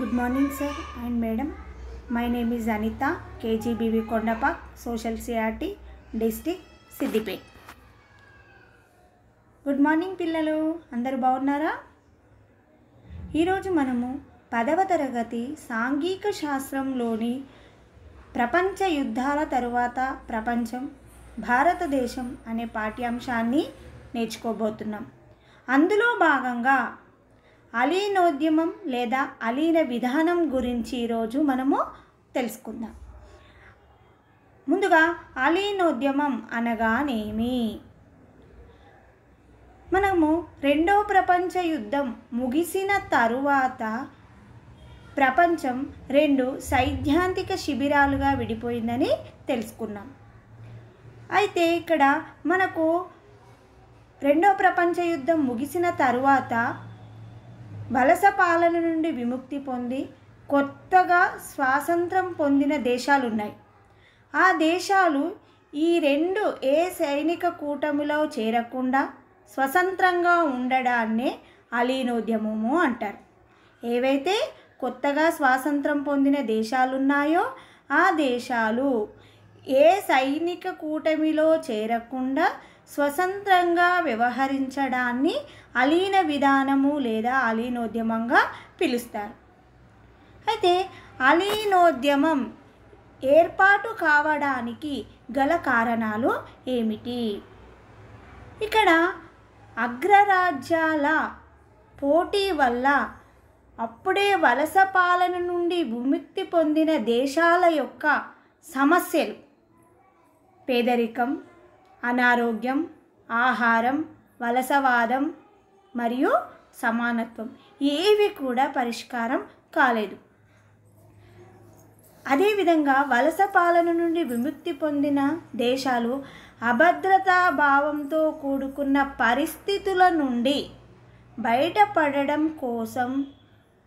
good morning sir and madam my name is Anitha KGBV Kondapak social CRT district Siddipet good morning పిల్లలు అందరు బాగున్నారా ఈరోజు మనము పదవ తరగతి సాంఘిక శాస్త్రంలోని ప్రపంచ యుద్ధాల తరువాత ప్రపంచం భారతదేశం అనే పాఠ్యాంశాన్ని నేర్చుకోబోతున్నాం అందులో భాగంగా అలీనోద్యమం లేదా అలీన విధానం గురించి ఈరోజు మనము తెలుసుకుందాం ముందుగా అలీనోద్యమం అనగానేమి మనము రెండవ ప్రపంచ యుద్ధం ముగిసిన తరువాత ప్రపంచం రెండు సైద్ధాంతిక శిబిరాలుగా విడిపోయిందని తెలుసుకున్నాం అయితే ఇక్కడ మనకు రెండో ప్రపంచ యుద్ధం ముగిసిన తరువాత వలస పాలన నుండి విముక్తి పొంది కొత్తగా స్వాతంత్రం పొందిన దేశాలున్నాయి ఆ దేశాలు ఈ రెండు ఏ సైనిక కూటమిలో చేరకుండా స్వతంత్రంగా ఉండడాన్నే అలీనోద్యమము అంటారు ఏవైతే కొత్తగా స్వాతంత్రం పొందిన దేశాలున్నాయో ఆ దేశాలు ఏ సైనిక కూటమిలో చేరకుండా స్వతంత్రంగా వ్యవహరించడాన్ని అలీన విధానము లేదా అలీనోద్యమంగా పిలుస్తారు అయితే అలీనోద్యమం ఏర్పాటు కావడానికి గల కారణాలు ఏమిటి ఇక్కడ అగ్రరాజ్యాల పోటీ వల్ల అప్పుడే వలస పాలన నుండి విముక్తి పొందిన దేశాల యొక్క సమస్యలు పేదరికం అనారోగ్యం ఆహారం వలసవాదం మరియు సమానత్వం ఏవి కూడా పరిష్కారం కాలేదు అదేవిధంగా వలస పాలన నుండి విముక్తి పొందిన దేశాలు అభద్రతా భావంతో కూడుకున్న పరిస్థితుల నుండి బయటపడడం కోసం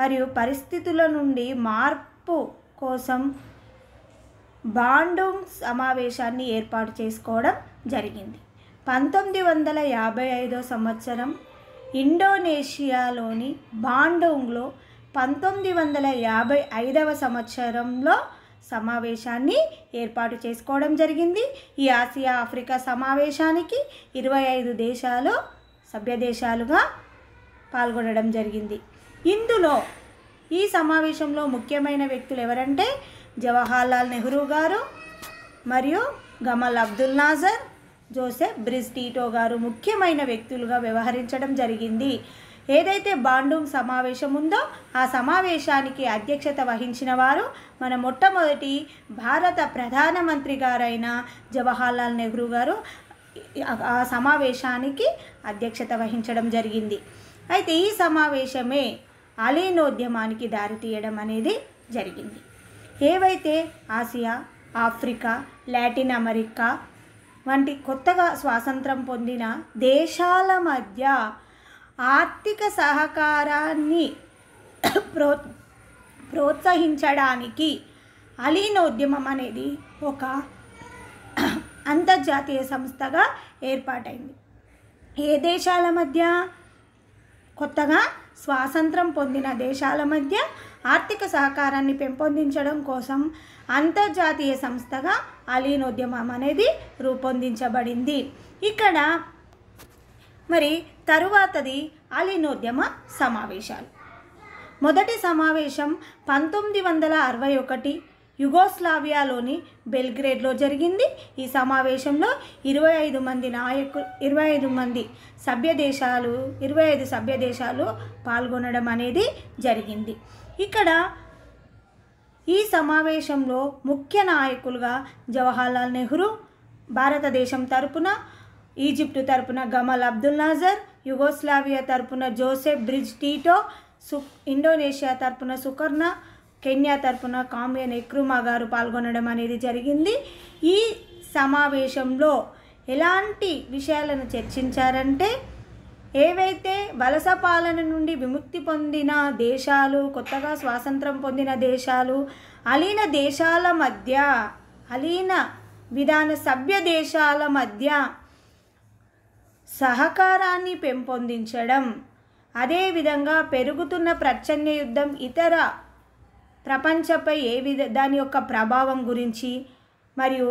మరియు పరిస్థితుల నుండి మార్పు కోసం బాండూంగ్ సమావేశాన్ని ఏర్పాటు చేసుకోవడం జరిగింది పంతొమ్మిది వందల యాభై ఐదో సంవత్సరం ఇండోనేషియాలోని బాండోంగ్లో పంతొమ్మిది వందల యాభై ఐదవ సంవత్సరంలో సమావేశాన్ని ఏర్పాటు చేసుకోవడం జరిగింది ఈ ఆసియా ఆఫ్రికా సమావేశానికి ఇరవై ఐదు దేశాలు సభ్యదేశాలుగా పాల్గొనడం జరిగింది ఇందులో ఈ సమావేశంలో ముఖ్యమైన వ్యక్తులు ఎవరంటే జవహర్లాల్ నెహ్రూ గారు మరియు Gamal Abdul Nasser Joseph Broz Tito garu ముఖ్యమైన వ్యక్తులుగా వ్యవహరించడం జరిగింది ఏదైతే బాండూంగ్ సమావేశం ఉందో ఆ సమావేశానికి అధ్యక్షత వహించిన వారు మన మొట్టమొదటి భారత ప్రధానమంత్రి గారైన జవహర్లాల్ నెహ్రూ గారు ఆ సమావేశానికి అధ్యక్షత వహించడం జరిగింది అయితే ఈ సమావేశమే అలీనోద్యమానికి దారితీయడం అనేది జరిగింది ఏవైతే ఆసియా ఆఫ్రికా లాటిన్ అమెరికా వంటి కొత్తగా స్వాతంత్రం పొందిన దేశాల మధ్య ఆర్థిక సహకారాన్ని ప్రో ప్రోత్సహించడానికి అలీనోద్యమం అనేది ఒక అంతర్జాతీయ సంస్థగా ఏర్పాటైంది ఏ దేశాల మధ్య కొత్తగా స్వాతంత్రం పొందిన దేశాల మధ్య ఆర్థిక సహకారాన్ని పెంపొందించడం కోసం అంతర్జాతీయ సంస్థగా అలీనోద్యమం అనేది రూపొందించబడింది ఇక్కడ మరి తరువాతది అలీనోద్యమ సమావేశాలు మొదటి సమావేశం పంతొమ్మిది వందల అరవై ఒకటి యుగోస్లావియాలోని బెల్గ్రేడ్లో జరిగింది ఈ సమావేశంలో ఇరవై ఐదు మంది నాయకు ఇరవై ఐదు మంది సభ్య దేశాలు ఇరవై ఐదు సభ్య దేశాలు పాల్గొనడం అనేది జరిగింది ఇక్కడ ఈ సమావేశంలో ముఖ్య నాయకులుగా జవహర్లాల్ నెహ్రూ భారతదేశం తరపున ఈజిప్టు తరపున గమల్ అబ్దుల్ నాజర్ యుగోస్లావియా తరపున జోసెఫ్ బ్రిడ్జ్ టీటో సు ఇండోనేషియా తరపున సుకర్ణ కెన్యా తరఫున కామ్య నెక్రుమా గారు పాల్గొనడం అనేది జరిగింది ఈ సమావేశంలో ఎలాంటి విషయాలను చర్చించారంటే ఏవైతే వలస పాలన నుండి విముక్తి పొందిన దేశాలు కొత్తగా స్వాతంత్రం పొందిన దేశాలు అలీన దేశాల మధ్య అలీన విధాన సభ్య దేశాల మధ్య సహకారాన్ని పెంపొందించడం అదేవిధంగా పెరుగుతున్న ప్రచ్ఛన్న యుద్ధం ఇతర ప్రపంచంపై ఏ విధ దాని యొక్క ప్రభావం గురించి మరియు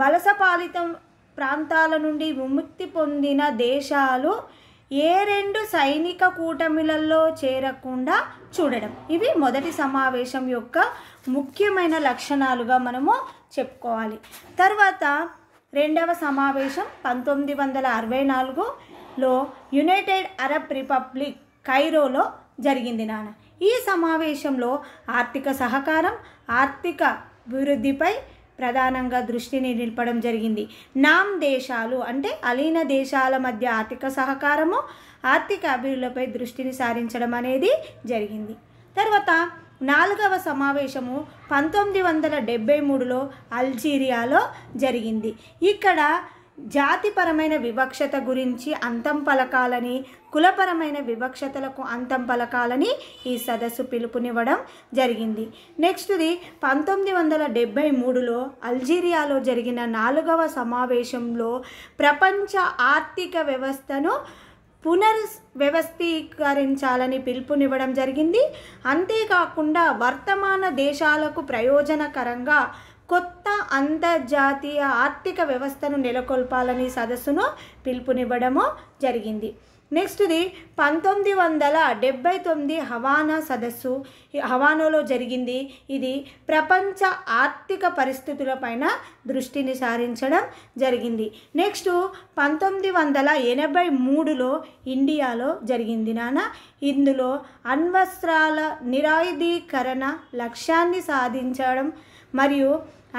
వలస పాలితం ప్రాంతాల నుండి విముక్తి పొందిన దేశాలు ఏ రెండు సైనిక కూటమిలలో చేరకుండా చూడడం ఇవి మొదటి సమావేశం యొక్క ముఖ్యమైన లక్షణాలుగా మనము చెప్పుకోవాలి తర్వాత రెండవ సమావేశం పంతొమ్మిది వందల అరవై నాలుగులో యునైటెడ్ అరబ్ రిపబ్లిక్ కైరోలో జరిగింది నాన్న ఈ సమావేశంలో ఆర్థిక సహకారం ఆర్థిక అభివృద్ధిపై ప్రధానంగా దృష్టిని నిలపడం జరిగింది నామ్ దేశాలు అంటే అలీన దేశాల మధ్య ఆర్థిక సహకారము ఆర్థిక అభివృద్ధిపై దృష్టిని సారించడం అనేది జరిగింది తర్వాత నాలుగవ సమావేశము పంతొమ్మిది వందల డెబ్బై మూడులో అల్జీరియాలో జరిగింది ఇక్కడ జాతిపరమైన వివక్షత గురించి అంతం పలకాలని కులపరమైన వివక్షతలకు అంతం పలకాలని ఈ సదస్సు పిలుపునివ్వడం జరిగింది నెక్స్ట్ది పంతొమ్మిది వందల డెబ్భై మూడులో అల్జీరియాలో జరిగిన నాలుగవ సమావేశంలో ప్రపంచ ఆర్థిక వ్యవస్థను పునర్ వ్యవస్థీకరించాలని పిలుపునివ్వడం జరిగింది అంతేకాకుండా వర్తమాన దేశాలకు ప్రయోజనకరంగా కొత్త అంతర్జాతీయ ఆర్థిక వ్యవస్థను నెలకొల్పాలని సదస్సును పిలుపునివ్వడము జరిగింది నెక్స్ట్ది పంతొమ్మిది వందల డెబ్బై తొమ్మిది హవానా సదస్సు హవానాలో జరిగింది ఇది ప్రపంచ ఆర్థిక పరిస్థితులపైన దృష్టిని సారించడం జరిగింది నెక్స్ట్ పంతొమ్మిది వందల ఎనభై మూడులో ఇండియాలో జరిగింది నాన్న ఇందులో అణ్వస్త్రాల నిరాయుధీకరణ లక్ష్యాన్ని సాధించడం మరియు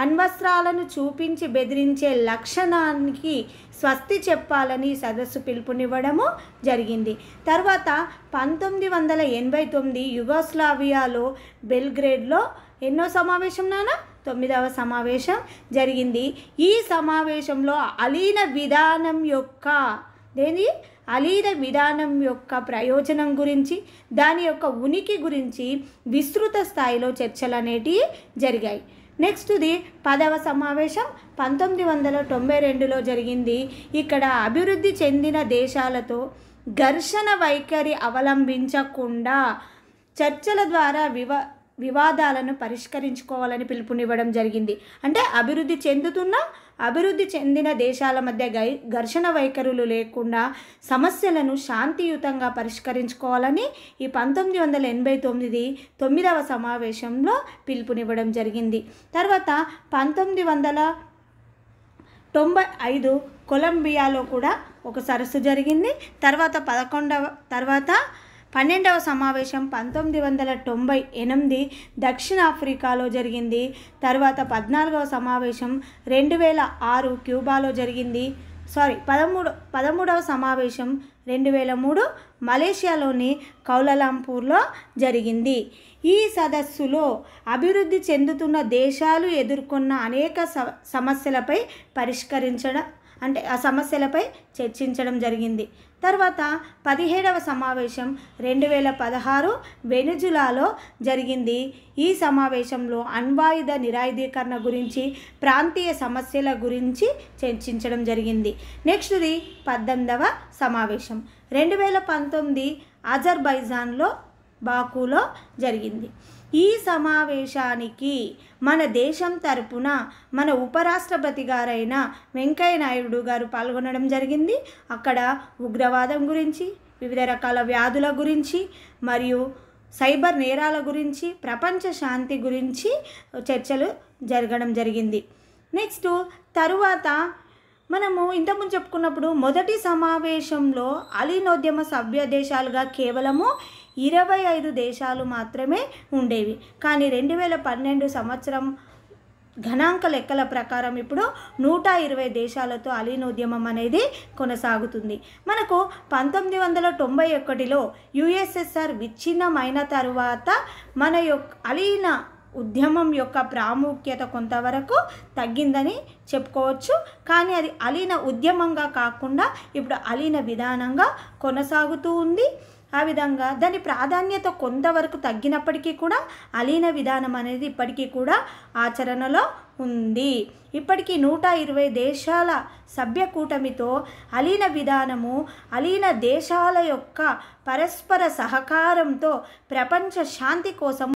అణ్వస్త్రాలను చూపించి బెదిరించే లక్షణానికి స్వస్తి చెప్పాలని సదస్సు పిలుపునివ్వడము జరిగింది తర్వాత పంతొమ్మిది వందల ఎనభై తొమ్మిది యుగోస్లావియాలో బెల్గ్రేడ్లో ఎన్నో సమావేశం నానా తొమ్మిదవ సమావేశం జరిగింది ఈ సమావేశంలో అలీన విధానం యొక్క దేని అలీన విధానం యొక్క ప్రయోజనం గురించి దాని యొక్క ఉనికి గురించి విస్తృత స్థాయిలో చర్చలు అనేటివి జరిగాయి నెక్స్ట్ది పదవ సమావేశం పంతొమ్మిది వందల తొంభై రెండులో జరిగింది ఇక్కడ అభివృద్ధి చెందిన దేశాలతో ఘర్షణ వైఖరి అవలంబించకుండా చర్చల ద్వారా వివ వివాదాలను పరిష్కరించుకోవాలని పిలుపునివ్వడం జరిగింది అంటే అభివృద్ధి చెందుతున్న అభివృద్ధి చెందిన దేశాల మధ్య గై ఘర్షణ వైఖరులు లేకుండా సమస్యలను శాంతియుతంగా పరిష్కరించుకోవాలని ఈ పంతొమ్మిది వందల ఎనభై తొమ్మిది తొమ్మిదవ సమావేశంలో పిలుపునివ్వడం జరిగింది తర్వాత పంతొమ్మిది వందల తొంభై ఐదు కొలంబియాలో కూడా ఒక సరస్సు జరిగింది తర్వాత పదకొండవ తర్వాత పన్నెండవ సమావేశం పంతొమ్మిది వందల తొంభై ఎనిమిది దక్షిణాఫ్రికాలో జరిగింది తర్వాత పద్నాలుగవ సమావేశం రెండు వేల ఆరు క్యూబాలో జరిగింది సారీ పదమూడు పదమూడవ సమావేశం రెండు వేల మూడు మలేషియాలోని కౌలలాంపూర్లో జరిగింది ఈ సదస్సులో అభివృద్ధి చెందుతున్న దేశాలు ఎదుర్కొన్న అనేక సమస్యలపై పరిష్కరించడం అంటే ఆ సమస్యలపై చర్చించడం జరిగింది తర్వాత పదిహేడవ సమావేశం రెండు వేల పదహారు వెనుజులాలో జరిగింది ఈ సమావేశంలో అణ్వాయుధ నిరాయుధీకరణ గురించి ప్రాంతీయ సమస్యల గురించి చర్చించడం జరిగింది నెక్స్ట్ది పద్దెనిమిదవ సమావేశం రెండు వేల పంతొమ్మిది అజర్బైజాన్లో బాకులో జరిగింది ఈ సమావేశానికి మన దేశం తరపున మన ఉపరాష్ట్రపతి గారైన వెంకయ్యనాయుడు గారు పాల్గొనడం జరిగింది అక్కడ ఉగ్రవాదం గురించి వివిధ రకాల వ్యాధుల గురించి మరియు సైబర్ నేరాల గురించి ప్రపంచ శాంతి గురించి చర్చలు జరగడం జరిగింది నెక్స్ట్ తరువాత మనము ఇంతకుముందు చెప్పుకున్నప్పుడు మొదటి సమావేశంలో అలీనోద్యమ సభ్య దేశాలుగా కేవలము ఇరవై ఐదు దేశాలు మాత్రమే ఉండేవి కానీ రెండు వేల పన్నెండు సంవత్సరం గణాంక లెక్కల ప్రకారం ఇప్పుడు నూట ఇరవై దేశాలతో అలీనోద్యమం అనేది కొనసాగుతుంది మనకు పంతొమ్మిది వందల తొంభై ఒకటిలో యుఎస్ఎస్ఆర్ విచ్ఛిన్నమైన తరువాత మన యొక్క అలీన ఉద్యమం యొక్క ప్రాముఖ్యత కొంతవరకు తగ్గిందని చెప్పుకోవచ్చు కానీ అది అలీన ఉద్యమంగా కాకుండా ఇప్పుడు అలీన విధానంగా కొనసాగుతూ ఉంది ఆ విధంగా దాని ప్రాధాన్యత కొంతవరకు తగ్గినప్పటికీ కూడా అలీన విధానం అనేది ఇప్పటికీ కూడా ఆచరణలో ఉంది ఇప్పటికీ నూట ఇరవై దేశాల సభ్య కూటమితో అలీన విధానము అలీన దేశాల యొక్క పరస్పర సహకారంతో ప్రపంచ శాంతి కోసం